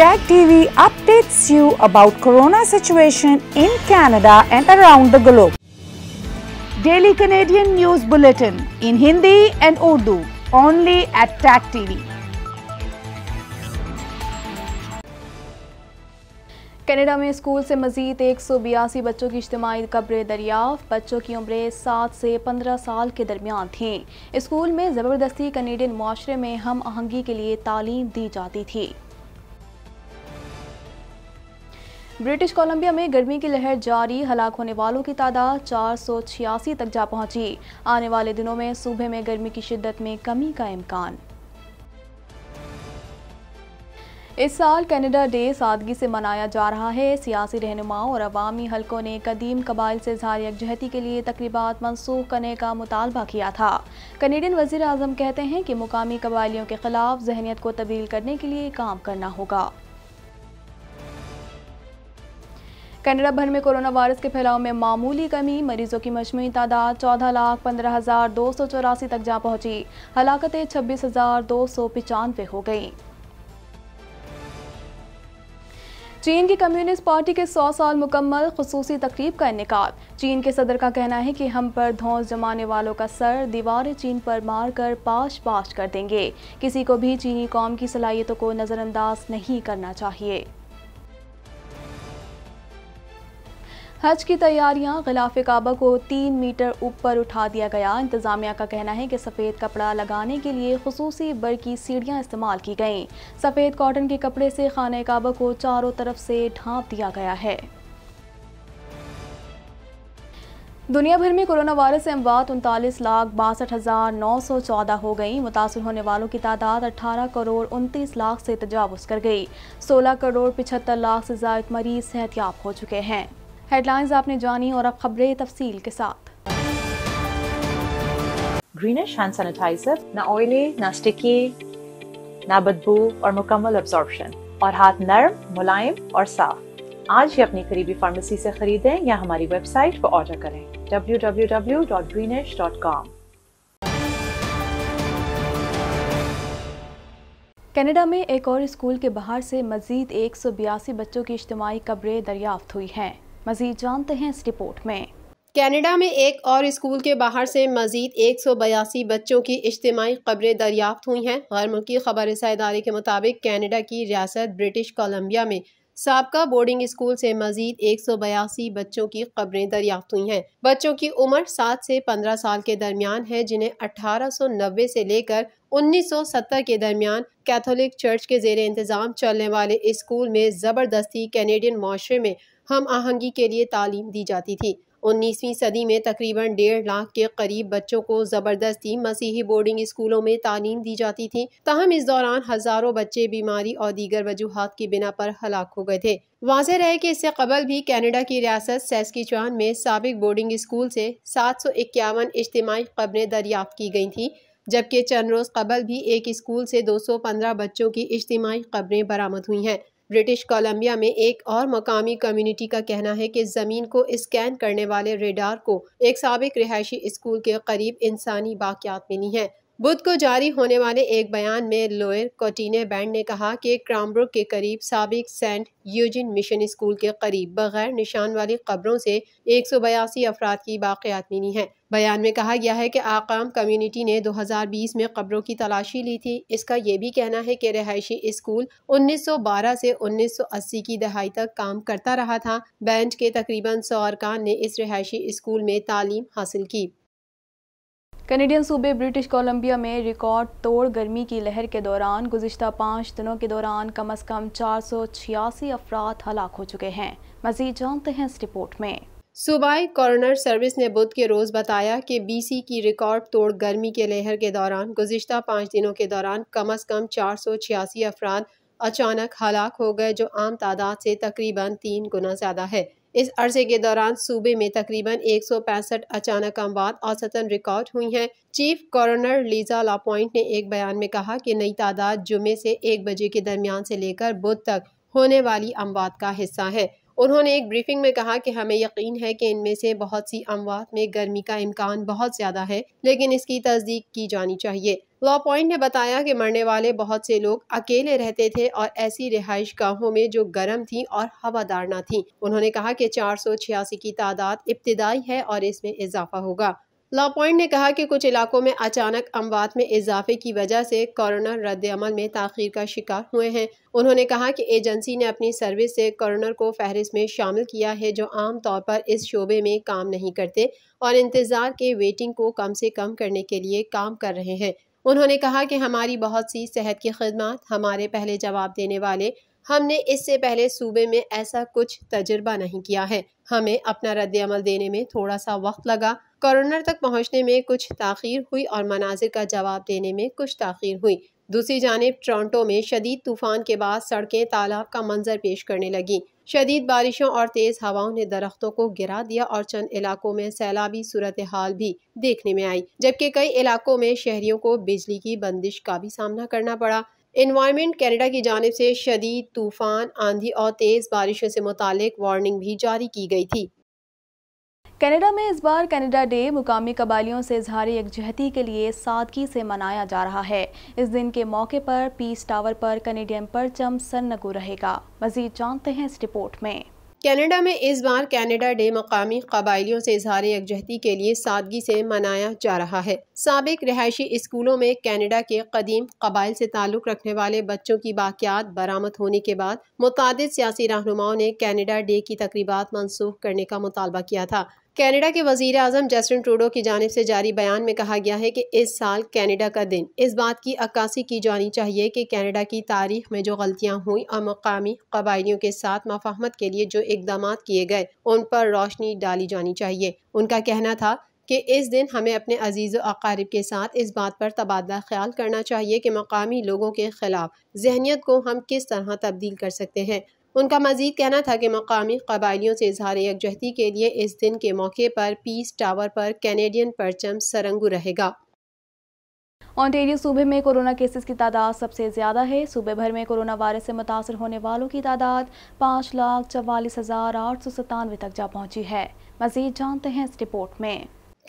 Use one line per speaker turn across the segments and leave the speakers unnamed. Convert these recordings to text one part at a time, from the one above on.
Tag TV updates you about corona situation in Canada and around the globe. Daily Canadian News Bulletin in Hindi and Urdu only at Tag TV. Canada में school से मजीद एक सौ बयासी बच्चों की इज्तमी कब्रें दरियाफ़ बच्चों की उम्र सात से पंद्रह साल के दरमियान थीं स्कूल में ज़बरदस्ती कनेडियन माशरे में हम आहंगी के लिए तालीम दी जाती थी ब्रिटिश कोलंबिया में गर्मी की लहर जारी हलाक होने वालों की तादाद चार तक जा पहुंची आने वाले दिनों में सूबे में गर्मी की शिद्दत में कमी का इम्कान इस साल कनाडा डे सादगी से मनाया जा रहा है सियासी रहनुमाओं और अवामी हलकों ने कदीम कबाइल से इजहार यकजहती के लिए तकरीबा मनसूख करने का मुतालबा किया था कनेडियन वजीर अजम कहते हैं कि मुकामी कबाइलियों के खिलाफ जहनीत को तब्दील करने के लिए काम करना होगा कनाडा भर में कोरोना वायरस के फैलाव में मामूली कमी मरीजों की मजमू तादाद चौदह लाख पंद्रह हज़ार दो सौ चौरासी तक जा पहुंची हलाकतें छब्बीस हज़ार दो सौ पचानवे हो गई चीन की कम्युनिस्ट पार्टी के 100 साल मुकम्मल खसूसी तकरीब का इनका चीन के सदर का कहना है कि हम पर धौस जमाने वालों का सर दीवारें चीन पर मार कर पाश पाश कर देंगे किसी को भी चीनी कौम की सलाहियतों को नज़रअंदाज नहीं करना चाहिए हज की तैयारियां खिलाफ काबा को तीन मीटर ऊपर उठा दिया गया इंतजामिया का कहना है कि सफ़ेद कपड़ा लगाने के लिए खसूस बर की सीढ़ियाँ इस्तेमाल की गईं सफ़ेद कॉटन के कपड़े से खाना काबा को चारों तरफ से ढांप दिया गया है दुनिया भर में कोरोना वायरस से अमवात उनतालीस लाख बासठ हज़ार नौ सौ चौदह हो गई मुतासर होने वालों की तादाद अठारह करोड़ उनतीस लाख से तजावज़ कर गई सोलह करोड़ पिछहत्तर लाख से जायद मरीज सेहतियाब हो चुके हैं हेडलाइंस आपने जानी और अब खबरें तफसील के साथ ग्रीनिश हैंड सैनिटाइजर ना ऑयली ना स्टिकी ना बदबू और मुकम्मल अब्जॉर्बशन और हाथ नरम मुलायम और साफ आज ही अपनी करीबी फार्मेसी से खरीदें या हमारी
वेबसाइट पर ऑर्डर करें www.greenish.com
कनाडा में एक और स्कूल के बाहर से मजीद एक सौ बयासी बच्चों की इज्तमाही कब्रें दरियाफ्त हुई हैं मजीद जानते हैं इस रिपोर्ट
में कनाडा में एक और स्कूल के बाहर से मजीद एक सौ बयासी बच्चों की इज्तमी खबरें दरियाफ्त हुई हैं गैर मुल्की खबर इदारे के मुताबिक कनाडा की रियासत ब्रिटिश कोलम्बिया में सबका बोर्डिंग स्कूल से मजीद एक सौ बयासी बच्चों की खबरें दरियाफ्त हुई हैं बच्चों की उम्र सात से पंद्रह साल के दरमियान है जिन्हें अठारह सौ नब्बे से लेकर उन्नीस सौ सत्तर के दरमियान कैथोलिक चर्च के जेर इंतज़ाम चलने वाले स्कूल में ज़बरदस्ती कैनेडियन माशरे में हम आहंगी के लिए तालीम दी जाती थी उन्नीसवीं सदी में तकरीबन डेढ़ लाख के करीब बच्चों को ज़बरदस्ती मसीही बोर्डिंग स्कूलों में तालीम दी जाती थी ताहम इस दौरान हज़ारों बच्चे बीमारी और दीगर वजूहत की बिना पर हलाक हो गए थे वाजह रहे कि इससे कबल भी कनाडा की रियासत सेस्किचुआन में सबक बोर्डिंग स्कूल से सात सौ इक्यावन इज्तमाही खबरें दरियाफ्त की गई थी जबकि चंद रोज़ कबल भी एक स्कूल से दो सौ पंद्रह बच्चों की इज्तमाही खबरें बरामद हुई हैं ब्रिटिश कोलंबिया में एक और मकामी कम्युनिटी का कहना है कि ज़मीन को स्कैन करने वाले रेडार को एक सबक रिहायशी स्कूल के करीब इंसानी बाकियात मिली हैं बुध को जारी होने वाले एक बयान में लोयर कोटिने बैंड ने कहा कि क्रामब्रुक के करीब सबक सेंट यूजिन मिशन स्कूल के करीब बगैर निशान वाली खबरों से एक सौ बयासी अफराद की बाक़ियात मिली हैं बयान में कहा गया है कि आकाम कम्युनिटी ने 2020 में कब्रों की तलाशी ली थी इसका यह भी कहना है कि रहायशी स्कूल 1912 से 1980 की दहाई तक काम करता रहा था बैंड के तकरीबन सौ अरकान ने इस रहायशी स्कूल में तालीम हासिल की कनेडियन सूबे ब्रिटिश कोलंबिया
में रिकॉर्ड तोड़ गर्मी की लहर के दौरान गुजशत पाँच दिनों के दौरान कम अज़ कम चार
सौ छियासी अफराद हलाक हो चुके हैं मजीद जानते हैं इस रिपोर्ट में सूबाई कॉर्नर सर्विस ने बुध के रोज़ बताया कि बीसी की रिकॉर्ड तोड़ गर्मी के लहर के दौरान गुजशत पाँच दिनों के दौरान कम अज़ कम चार सौ छियासी अफराद अचानक हलाक हो गए जो आम तादाद से तकरीबन तीन गुना ज़्यादा है इस अरसे के दौरान सूबे में तकरीबन एक सौ पैंसठ अचानक अमवाद औसतन रिकॉर्ड हुई हैं चीफ कॉर्नर लीजा लापॉइंट ने एक बयान में कहा कि नई तादाद जुमे से एक बजे के दरमियान से लेकर बुध तक होने वाली अमवात का हिस्सा है उन्होंने एक ब्रीफिंग में कहा कि हमें यकीन है कि इनमें से बहुत सी अमवात में गर्मी का इम्कान बहुत ज़्यादा है लेकिन इसकी तस्दीक की जानी चाहिए लॉ पॉइंट ने बताया कि मरने वाले बहुत से लोग अकेले रहते थे और ऐसी रिहाइश गाहों में जो गर्म थी और हवादार ना थी उन्होंने कहा कि चार सौ छियासी की तादाद इब्तदाई है और इसमें इजाफा होगा लापॉइंट ने कहा कि कुछ इलाकों में अचानक अमवात में इजाफे की वजह से कoroner रद्दमल में तख़िर का शिकार हुए हैं उन्होंने कहा कि एजेंसी ने अपनी सर्विस से कोरोनर को फहरिस्त में शामिल किया है जो आम तौर पर इस शोबे में काम नहीं करते और इंतज़ार के वेटिंग को कम से कम करने के लिए काम कर रहे हैं उन्होंने कहा कि हमारी बहुत सी सेहत की खदमात हमारे पहले जवाब देने वाले हमने इससे पहले सूबे में ऐसा कुछ तजर्बा नहीं किया है हमें अपना अमल देने में थोड़ा सा वक्त लगा कॉर्नर तक पहुंचने में कुछ तखीर हुई और मनाजिर का जवाब देने में कुछ तखीर हुई दूसरी जानब टोरंटो में शदीद तूफान के बाद सड़कें तालाब का मंजर पेश करने लगी शदीद बारिशों और तेज़ हवाओं ने दरख्तों को गिरा दिया और चंद इलाकों में सैलाबी सूरत हाल भी देखने में आई जबकि कई इलाकों में शहरियों को बिजली की बंदिश का भी सामना करना पड़ा इन्वायरमेंट कैनेडा की जानब से शदीद तूफान आंधी और तेज़ बारिशों से मुतल वार्निंग भी जारी की गई थी
कनाडा में इस बार कनाडा डे मुकामी कबालियों से इजहार यकजहती के लिए सादगी से मनाया जा रहा है इस दिन के मौके पर पीस टावर पर कनेडियन परचम सन्नगु
रहेगा मजीद जानते हैं इस रिपोर्ट में कनाडा में इस बार कनाडा डे मकामी कबाइलियों से इजहार यकजहती के लिए सादगी से मनाया जा रहा है सबक रहायशी स्कूलों में कनाडा के कदीम कबाइल से ताल्लुक़ रखने वाले बच्चों की बाक़ियात बरामद होने के बाद मुतद सियासी रहनुमाओं ने कनाडा डे की तकरीबा मनसूख करने का मुतालबा किया था कनाडा के वजीर अजम जस्टिन ट्रूडो की जानब से जारी बयान में कहा गया है कि इस साल कनाडा का दिन इस बात की अक्कासी की जानी चाहिए कि कनाडा की तारीख में जो गलतियां हुई और मकामी कबाइलियों के साथ मफाहमत के लिए जो इकदाम किए गए उन पर रोशनी डाली जानी चाहिए उनका कहना था कि इस दिन हमें अपने अजीज़ अकारीब के साथ इस बात पर तबादला ख्याल करना चाहिए कि मकामी लोगों के ख़िलाफ़ जहनीत को हम किस तरह तब्दील कर सकते हैं उनका मजीद कहना था कि मकामी कबाइलियों से इजहार यकजहती के लिए इस दिन के मौके पर पीस टावर पर कैनेडियन परचम सरंगू रहेगा
ऑन्टेरियो सूबे में कोरोना केसेस की तादाद सबसे ज़्यादा है सूबे भर में कोरोना वायरस से मुतासर होने वालों की तादाद पाँच लाख चवालीस हज़ार आठ सौ सतानवे तक जा पहुंची है मजीद
जानते हैं इस रिपोर्ट में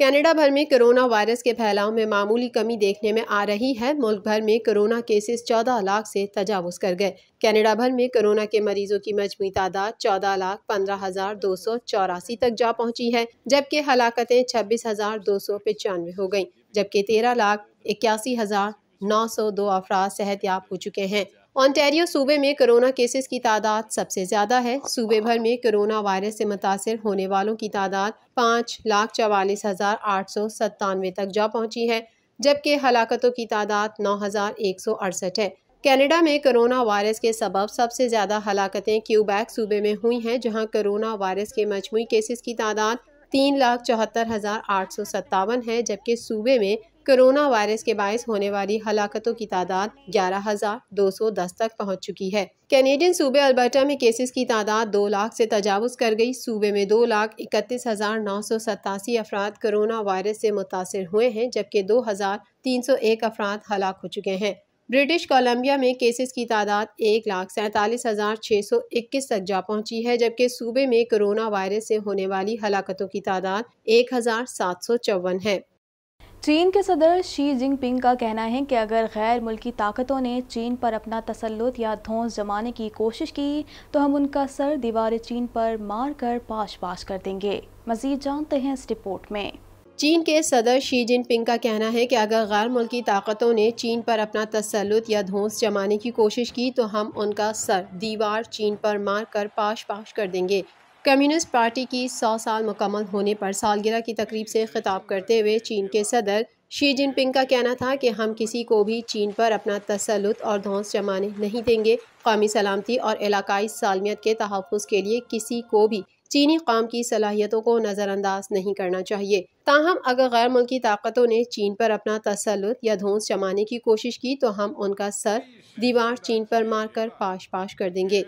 कनाडा भर में कोरोना वायरस के फैलाव में मामूली कमी देखने में आ रही है मुल्क भर में कोरोना केसेस 14 लाख से तजावज़ कर गए कनाडा भर में कोरोना के मरीजों की मजमू तादाद चौदह लाख पंद्रह हजार दो सौ चौरासी तक जा पहुंची है जबकि हलाकतें छब्बीस हजार दो सौ पचानवे हो गयी जबकि तेरह लाख इक्यासी हजार नौ सौ दो अफराज याब हो चुके हैं ऑनटेरियो सूबे में कोरोना केसेस की तादाद सबसे ज़्यादा है सूबे भर में कोरोना वायरस से मुतासर होने वालों की तादाद पाँच लाख चवालीस हज़ार आठ सौ सत्तानवे तक जा पहुंची है जबकि हलाकतों की तादाद नौ हज़ार एक सौ अड़सठ है कनाडा में कोरोना वायरस के सबब सबसे ज़्यादा हलाकतें क्यूबैक सूबे में हुई हैं जहाँ कोरोना वायरस के मजमू केसेस की तादाद तीन लाख चौहत्तर हज़ार आठ सौ सत्तावन है जबकि सूबे में कोरोना वायरस के बायस होने वाली हलाकतों की तादाद ग्यारह हजार दो सौ दस तक पहुंच चुकी है कैनेडियन सूबे अल्बर्टा में केसेस की तादाद दो लाख से तजावज़ कर गई सूबे में दो लाख इकतीस हज़ार नौ सौ सतासी अफराद कोरोना वायरस से मुतासर हुए हैं जबकि दो हज़ार तीन सौ एक अफराद हलाक हो चुके हैं ब्रिटिश कोलंबिया में केसेस की तादाद एक लाख सैंतालीस हज़ार छः सौ इक्कीस तक जा पहुंची है जबकि सूबे में कोरोना वायरस से होने वाली हलाकतों की तादाद एक हज़ार सात सौ चौवन है चीन के सदर शी जिनपिंग का
कहना है कि अगर गैर मुल्की ताकतों ने चीन पर अपना तसलुत या धोस जमाने की कोशिश की तो हम उनका सर दीवार चीन पर मार कर पाश पाश कर देंगे मजीद
जानते हैं इस रिपोर्ट में चीन के सदर शी जिनपिंग का कहना है कि अगर गैर मुल्की ताकतों ने चीन पर अपना तसलुत या धोस जमाने की कोशिश की तो हम उनका सर दीवार चीन पर मार कर पाश पाश कर देंगे कम्युनिस्ट पार्टी की सौ साल मुकम्मल होने पर सालगिरह की तकरीब से खिताब करते हुए चीन के सदर शी जिनपिंग का कहना था कि हम किसी को भी चीन पर अपना तसलुत और धौस जमाने नहीं देंगे कौमी सलामती और इलाकई सालमियत के तहफ़ के लिए किसी को भी चीनी कौम की सलाहियतों को नज़रअंदाज नहीं करना चाहिए ताहम अगर गैर मुल्की ताकतों ने चीन पर अपना तसलुत या धोस जमाने की कोशिश की तो हम उनका सर दीवार चीन पर मार कर पाश पाश कर देंगे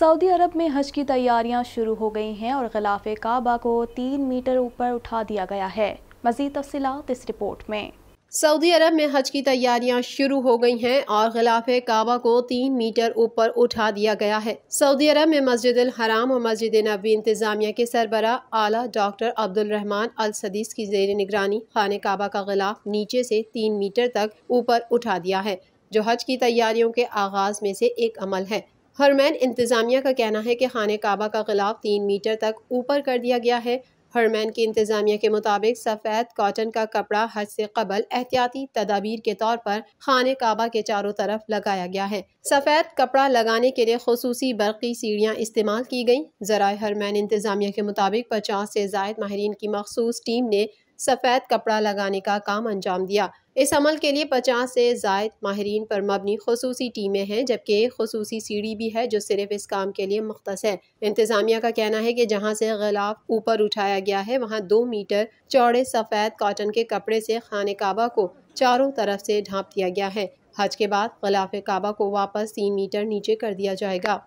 सऊदी अरब में हज की तैयारियां शुरू हो गई हैं और गलाफ काबा को तीन मीटर ऊपर उठा दिया गया है मजीद तफसीत इस रिपोर्ट में सऊदी अरब में हज की तैयारियां शुरू हो गई हैं और खिलाफ काबा को तीन मीटर ऊपर उठा दिया गया है सऊदी अरब में मस्जिद हराम और मस्जिद नबी इंतजामिया के सरबरा आला doctor Abdul Rahman Al Sudais की जेर निगरानी खान काबा का गिलाफ़ नीचे से तीन मीटर तक ऊपर उठा दिया है जो हज की तैयारियों के आगाज में से एक अमल है हरमैन इंतजामिया का कहना है कि खान काबा का गिलाफ़ तीन मीटर तक ऊपर कर दिया गया है हरमैन की इंतज़ामिया के मुताबिक सफ़ेद कॉटन का कपड़ा हज से कबल एहतियाती तदाबीर के तौर पर खान काबा के चारों तरफ लगाया गया है सफ़ेद कपड़ा लगाने के लिए खसूसी बरकी सीढ़ियाँ इस्तेमाल की गयी जरा हरमैन इंतज़ामिया के मुताबिक पचास से जायद माहरीन की मखसूस टीम ने सफ़ेद कपड़ा लगाने का काम अंजाम दिया इस अमल के लिए 50 से जायद माहरीन पर मबनी खसूसी टीमें हैं जबकि एक खसूसी सीढ़ी भी है जो सिर्फ इस काम के लिए मुख्त है इंतजामिया का कहना है कि जहां से गिलाफ ऊपर उठाया गया है वहां दो मीटर चौड़े सफ़ेद कॉटन के कपड़े से खान काबा को चारों तरफ से ढांप दिया गया है हज के बाद गलाफ काबा को वापस तीन मीटर नीचे कर दिया जाएगा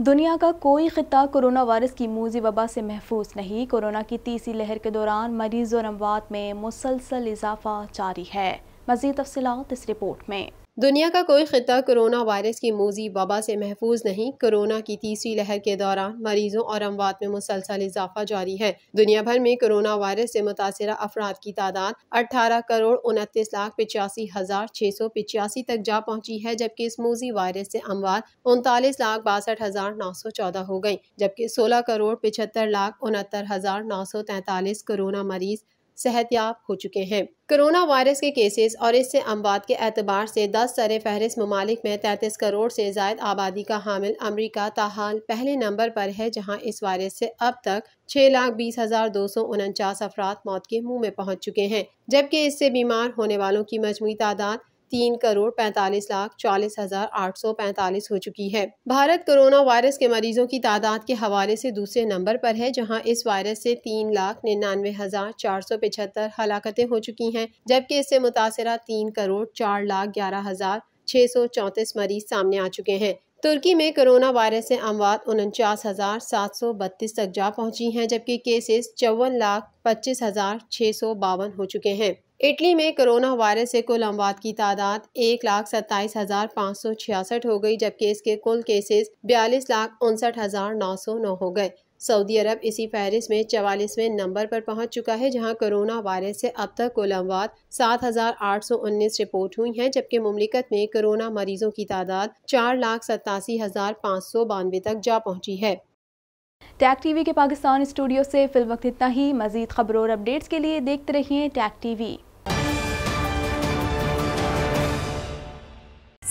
दुनिया का कोई खिता कोरोना वायरस की मूजी वबा से महफूज नहीं कोरोना की तीसरी
लहर के दौरान मरीज़ और अमवात में मुसलसल इजाफा जारी है मज़ीद तफसलत
इस रिपोर्ट में दुनिया का कोई खिता कोरोना वायरस की मोजी वबा से महफूज नहीं कोरोना की तीसरी लहर के दौरान मरीजों और अमवात में मुसलसल इजाफा जारी है दुनिया भर में कोरोना वायरस से मुतासर अफराद की तादाद अठारह करोड़ उनतीस लाख पिचासी हजार छः सौ पिचासी तक जा पहुँची है जबकि इस मोजी वायरस से अमवात उनतालीस लाख बासठ हजार नौ सौ चौदह हो गयी जबकि सोलह करोड़ पिछहत्तर लाख उनहत्तर हजार नौ सौ तैतालीस कोरोना मरीज सेहतियाब हो चुके हैं कोरोना वायरस के केसेस और इससे अमवाद के एतबार से दस सर फहरिस्त ममालिक में तैंतीस करोड़ से जायद आबादी का हामिल अमरीका ताहाल पहले नंबर पर है जहाँ इस वायरस से अब तक छह लाख बीस हजार दो सौ उनचास अफराद मौत के मुँह में पहुँच चुके हैं जबकि इससे बीमार होने वालों की मजमू तादाद तीन करोड़ पैंतालीस लाख चालीस हजार आठ सौ पैंतालीस हो चुकी है भारत कोरोना वायरस के मरीजों की तादाद के हवाले से दूसरे नंबर पर है जहां इस वायरस से तीन लाख निन्यानवे हजार चार सौ पिछहत्तर हलाकते हो चुकी हैं जबकि इससे मुतासरा तीन करोड़ चार लाख ग्यारह हजार छह सौ चौंतीस मरीज सामने आ चुके हैं तुर्की में कोरोना वायरस से अमवात उनचास हज़ार सात सौ बत्तीस तक जा पहुंची हैं जबकि केसेस चौवन लाख पच्चीस हज़ार छः सौ बावन हो चुके हैं इटली में कोरोना वायरस से कुल अमवात की तादाद एक लाख सत्ताईस हज़ार पाँच सौ छियासठ हो गई जबकि इसके कुल केसेस बयालीस लाख उनसठ हज़ार नौ सौ नौ हो गए सऊदी अरब इसी फहरिस्त में चवालीसवें नंबर पर पहुंच चुका है जहां कोरोना वायरस से अब तक कुल अमवात सात हज़ार आठ सौ उन्नीस रिपोर्ट हुई हैं जबकि मुमलिकत में कोरोना मरीजों की तादाद चार लाख सतासी हज़ार पाँच सौ बानवे तक जा पहुंची है टैग टीवी के पाकिस्तान स्टूडियो से फिल वक्त इतना ही
मजीद खबरों और अपडेट्स के लिए देखते रहिए टैग टीवी